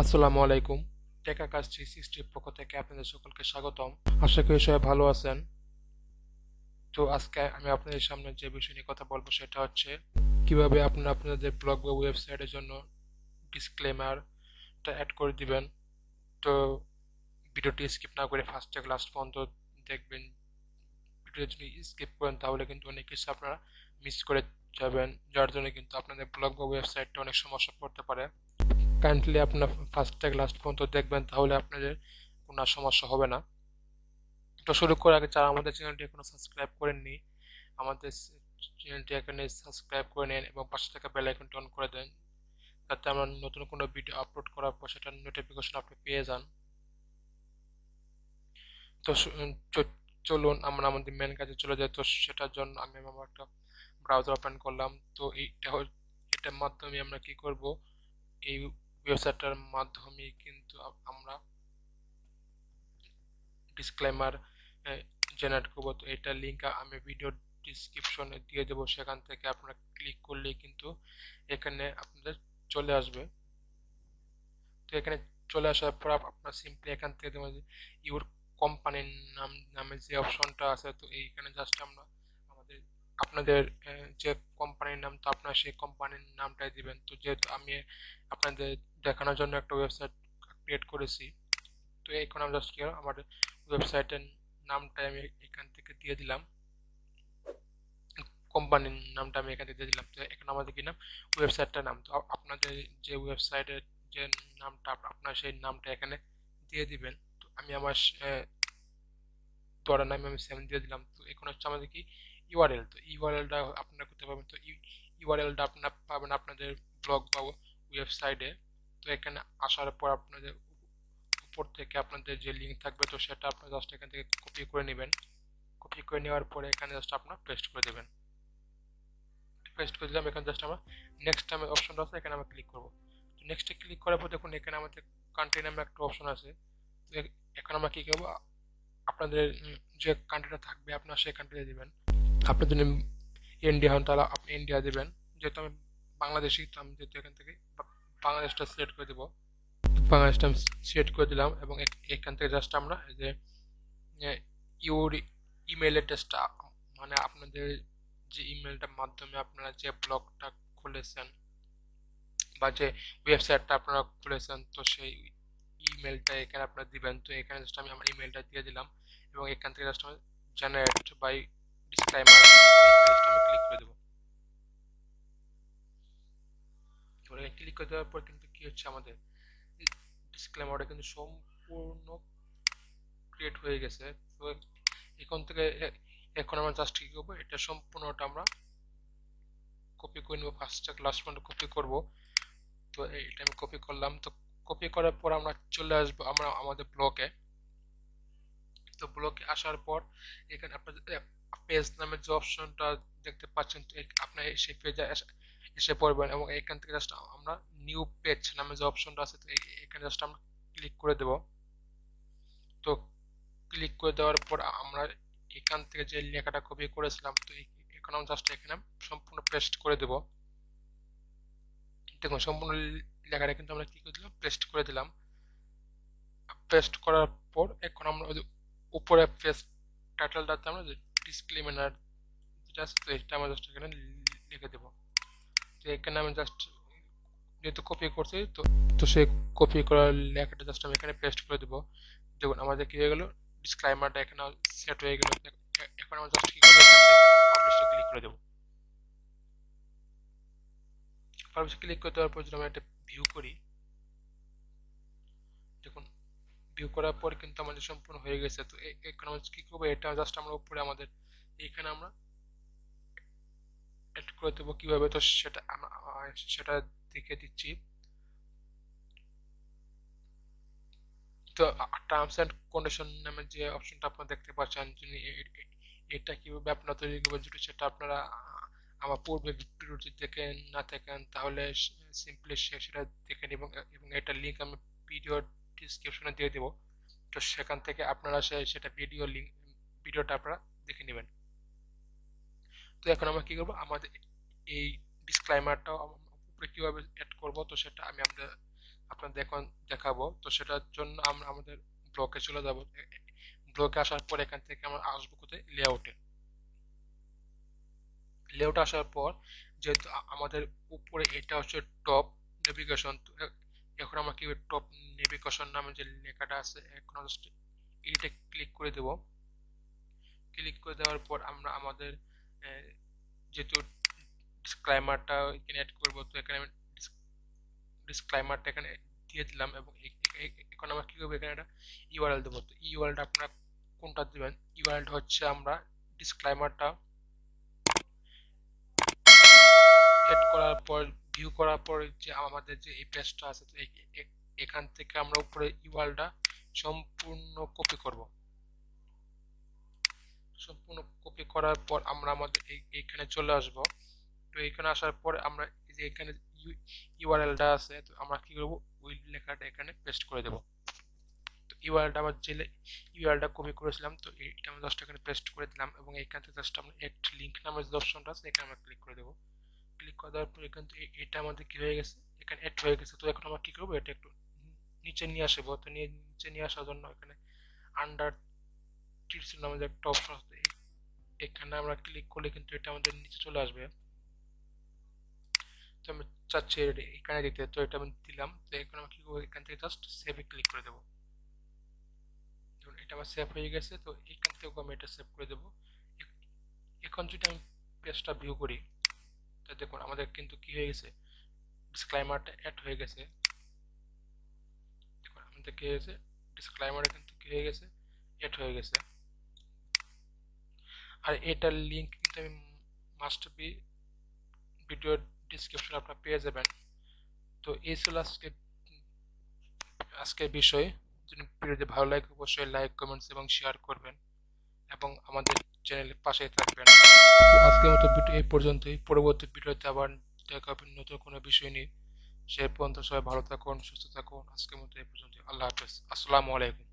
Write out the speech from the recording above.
আসসালামু আলাইকুম টেকা কাজ থ্রি সিক্সটির পক্ষ থেকে আপনাদের সকলকে স্বাগতম আশা করি সবাই ভালো আছেন তো আজকে আমি আপনাদের সামনে যে বিষয় নিয়ে কথা বলবো সেটা হচ্ছে কিভাবে আপনি আপনাদের ব্লগ বা ওয়েবসাইটের জন্য ডিসক্লেমারটা অ্যাড করে দিবেন তো ভিডিওটি স্কিপ না করে ফার্স্ট থেকে লাস্ট পর্যন্ত দেখবেন ভিডিও যদি স্কিপ করেন তাহলে কিন্তু অনেক কিছু আপনারা মিস করে যাবেন যার জন্য কিন্তু আপনাদের ব্লগ বা ওয়েবসাইটটা অনেক সমস্যা পড়তে পারে কাইন্ডলি আপনার ফার্স্ট থেকে লাস্ট পর্যন্ত দেখবেন তাহলে আপনাদের কোনো সমস্যা হবে না তো শুরু করার আগে যারা আমাদের চ্যানেলটি এখনও সাবস্ক্রাইব করেননি আমাদের চ্যানেলটি এখানে সাবস্ক্রাইব করে নিন এবং পাশে থাকা বেল আইকনটি অন করে দেন যাতে আমরা নতুন কোনো ভিডিও আপলোড করার পর সেটার নোটিফিকেশন আপনি পেয়ে যান তো চলুন আমরা আমাদের মেন কাজে চলে যাই তো সেটার জন্য আমি আমার একটা ব্রাউজার ওপেন করলাম তো এইটা এটার মাধ্যমে আমরা কি করব এই ওয়েবসাইটটার মাধ্যমে কিন্তু আমরা ডিসক্লেমার জেনারেট করব তো এটা লিঙ্ক আমি ভিডিও ডিসক্রিপশনে দিয়ে দেবো সেখান থেকে আপনারা ক্লিক করলে কিন্তু এখানে আপনাদের চলে আসবে তো এখানে চলে আসার পর আপনার সিম্পলি এখান থেকে ইউর কোম্পানির নাম নামে যে অপশনটা আছে তো এইখানে জাস্ট আমরা আমাদের আপনাদের যে কোম্পানির নাম তো আপনার সেই কোম্পানির নামটাই দিবেন তো যেহেতু আমি আপনাদের দেখানোর জন্য একটা ওয়েবসাইট ক্রিয়েট করেছি তো এখন আমি জাস্ট আমার ওয়েবসাইটের নামটাই আমি এখান থেকে দিয়ে দিলাম কোম্পানির নামটা আমি এখান থেকে দিয়ে দিলাম তো এখন আমাদের কি নাম ওয়েবসাইটটার নাম তো আপনাদের যে ওয়েবসাইটের যে নামটা আপনার সেই নামটা এখানে দিয়ে দিবেন তো আমি আমার তোর নামে আমি সেম দিয়ে দিলাম তো এখন হচ্ছে আমাদের কি ইউআরএল তো ইউআরএলটা আপনারা করতে পারবেন তো ইউআরএলটা আপনার পাবেন আপনাদের ব্লগ বা ওয়েবসাইটে তো এখানে আসার পর আপনাদের উপর থেকে আপনাদের যে লিঙ্ক থাকবে তো সেটা আপনার জাস্ট এখান থেকে কপি করে নেবেন কপি করে নেওয়ার পরে এখানে জাস্ট আপনার পেস্ট করে দেবেন পেস্ট করে দিলাম এখানে জাস্ট আমরা নেক্সট টাইমের অপশনটা আছে এখানে আমরা ক্লিক করবো তো নেক্সটে ক্লিক করার পর দেখুন এখানে আমাদের কান্ট্রি নামে একটা অপশন আছে তো এখানে আমরা কী করবো আপনাদের যে কান্ট্রিটা থাকবে আপনার সেই কান্ট্রিতে দেবেন আপনি যদি ইন্ডিয়া হন তাহলে আপনি ইন্ডিয়া দেবেন যেহেতু আমি বাংলাদেশি তো আমি যেহেতু এখান থেকে বাংলাদেশটা সিলেক্ট করে দেবো বাংলাদেশটা আমি সিলেক্ট করে দিলাম এবং এখান থেকে জাস্ট আমরা যে ইউর ইমেল অ্যাড্রেসটা মানে আপনাদের যে ইমেলটার মাধ্যমে আপনারা যে ব্লগটা খুলেছেন বা যে ওয়েবসাইটটা আপনারা খুলেছেন তো সেই ইমেলটা এখানে আপনারা দিবেন তো এখানে জাস্ট আমি আমার ইমেলটা দিয়ে দিলাম এবং এখান থেকে জাস্ট আমি জেনারেট বাই ডিসক্লাইমার ক্লিক করে দেওয়ার পর কিন্তু কি হচ্ছে আমাদের ডিসক্লেমারটা কিন্তু সম্পূর্ণ ক্রিয়েট হয়ে গেছে এখন থেকে এখন আমরা জাস্ট কি করবো এটা সম্পূর্ণটা আমরা কপি করে নেবো ফার্স্টটা লাস্ট পর্যন্ত কপি করব তো এটা আমি কপি করলাম তো কপি করার পর আমরা চলে আসবো আমরা আমাদের ব্লকে তো ব্লকে আসার পর এখানে আপনার পেজ নামের যে অপশনটা দেখতে পাচ্ছেন আপনার সেই পেজে এসে পড়বেন এবং এখান থেকে জাস্ট আমরা নিউ পেজ নামে যে অপশনটা আছে এখানে জাস্ট আমরা ক্লিক করে দেব তো ক্লিক করে দেওয়ার পর আমরা এখান থেকে যে লেখাটা কপি করেছিলাম তো এখন আমরা জাস্ট এখানে সম্পূর্ণ পেস্ট করে দেব দেখুন সম্পূর্ণ লেখাটা কিন্তু আমরা কি করে দিলাম পেস্ট করে দিলাম পেস্ট করার পর এখন আমরা উপরে পেস্ট টাইটেলটাতে আমরা ডিসক্লেমেনার যেটা আছে এটা আমরা জাস্ট এখানে লিখে দেবো তো এখানে আমি জাস্ট যেহেতু কপি করছি তো তো সেই কপি করার লেখাটা জাস্ট আমি এখানে পেস্ট করে দেবো দেখুন আমাদের কী হয়ে গেলো ডিসক্লাইমারটা এখানে সেট হয়ে গেলো এখন আমরা জাস্ট কী করবো ক্লিক করে দেবো পাবলিশে ক্লিক করে দেওয়ার পর যদি আমরা একটা ভিউ করি ভিউ করার পর কিন্তু আমাদের সম্পূর্ণ হয়ে গেছে তো এখন আমরা কী করবো এটা জাস্ট আমরা উপরে আমাদের এইখানে আমরা এড করে দেবো কীভাবে তো সেটা সেটা দেখে দিচ্ছি তো টার্মস অ্যান্ড কন্ডিশন নামে যে অপশনটা আপনারা দেখতে পাচ্ছেন যিনি এটা কিভাবে আপনারা তৈরি করবেন যদি সেটা আপনারা আমার পূর্বে ভিডিওটি দেখেন না থাকেন তাহলে সিম্পলি সেটা দেখেন এবং এবং এটা লিঙ্ক আমি ভিডিওর ডিসক্রিপশনে দিয়ে দেব তো সেখান থেকে আপনারা সেটা ভিডিও লিঙ্ক ভিডিওটা আপনারা দেখে নেবেন তো এখন আমরা কী করবো আমাদের এই ডিসক্লাইমারটাও উপরে কীভাবে অ্যাড করব তো সেটা আমি আপনার আপনাদের এখন দেখাবো তো সেটার জন্য আমরা আমাদের ব্লকে চলে যাব ব্লকে আসার পর এখান থেকে আমরা আসবো কোথায় লেআউটে লেআউট আসার পর যেহেতু আমাদের উপরে এটা হচ্ছে টপ নেভিগেশন এখন আমার কি টপ নেভিগেশন নামে যে লেখাটা আছে এখন ক্লিক করে দেব ক্লিক করে দেওয়ার পর আমরা আমাদের যেহেতু ডিসক্লাইমারটা এখানে অ্যাড করব তো এখানে আমি ডিসক্লাইমারটা এখানে দিয়ে দিলাম এবং এখন আমরা কী করবো এখানে একটা ইউআরএল দেবো তো ইউআরএলটা আপনার কোনটা দেবেন ইউআরএলটা হচ্ছে আমরা ডিসক্লাইমারটা অ্যাড করার পর ভিউ করার পরে যে আমাদের যে এই পেজটা আছে এখান থেকে আমরা উপরে ইউআরটা সম্পূর্ণ কপি করব সম্পূর্ণ কপি করার পর আমরা আমাদের এইখানে চলে আসব তো এইখানে আসার পর আমরা যে এখানে ইউআরএলটা আছে তো আমরা কি করব ওই লেখাটা এখানে পেস্ট করে দেব তো ইউআরএলটা আমার জেলে ইউআরএলটা কপি করেছিলাম তো এটা আমরা জাস্ট এখানে পেস্ট করে দিলাম এবং এইখান থেকে জাস্ট আমরা অ্যাক্ট লিঙ্ক নামের যে অপশনটা আছে এখানে আমরা ক্লিক করে দেবো ক্লিক করে দেওয়ার পর এখান থেকে এটা আমাদের কি হয়ে গেছে এখানে অ্যাড হয়ে গেছে তো এখন আমরা কি করবো এটা একটু নিচে নিয়ে আসবো তো নিয়ে নিচে নিয়ে আসার জন্য এখানে আন্ডার টিপস নামে যে একটা অপশন আছে এখানে আমরা ক্লিক করলে কিন্তু এটা আমাদের নিচে চলে আসবে তো আমি চাচ্ছি এখানে দিতে তো এটা আমি দিলাম তো এখন আমি কি করবো এখান থেকে জাস্ট সেভে ক্লিক করে দেবো এটা আমার সেভ হয়ে গেছে তো এখান থেকেও আমি এটা সেভ করে দেবো এখন যদি আমি পেজটা ভিউ করি এটা দেখুন আমাদের কিন্তু কি হয়ে গেছে ডিসক্লাইমারটা অ্যাড হয়ে গেছে দেখুন আমাদের কি হয়েছে ডিসক্লাইমারে কিন্তু কি হয়ে গেছে অ্যাড হয়ে গেছে আর এটার লিঙ্ক কিন্তু আমি মাস্ট বি ভিডিওর ডিসক্রিপশনে আপনারা পেয়ে যাবেন তো এই ছিল আজকে আজকের বিষয় যদি ভিডিওটি ভালো লাগে অবশ্যই লাইক কমেন্টস এবং শেয়ার করবেন এবং আমাদের চ্যানেলের পাশে থাকবেন আজকের মতো ভিডিও এই পর্যন্তই পরবর্তী ভিডিওতে আবার দেখা হবে নতুন কোনো বিষয় নিয়ে সে পর্যন্ত সবাই ভালো থাকুন সুস্থ থাকুন আজকের মতো এই পর্যন্ত আল্লাহ হাফেজ আসসালামু আলাইকুম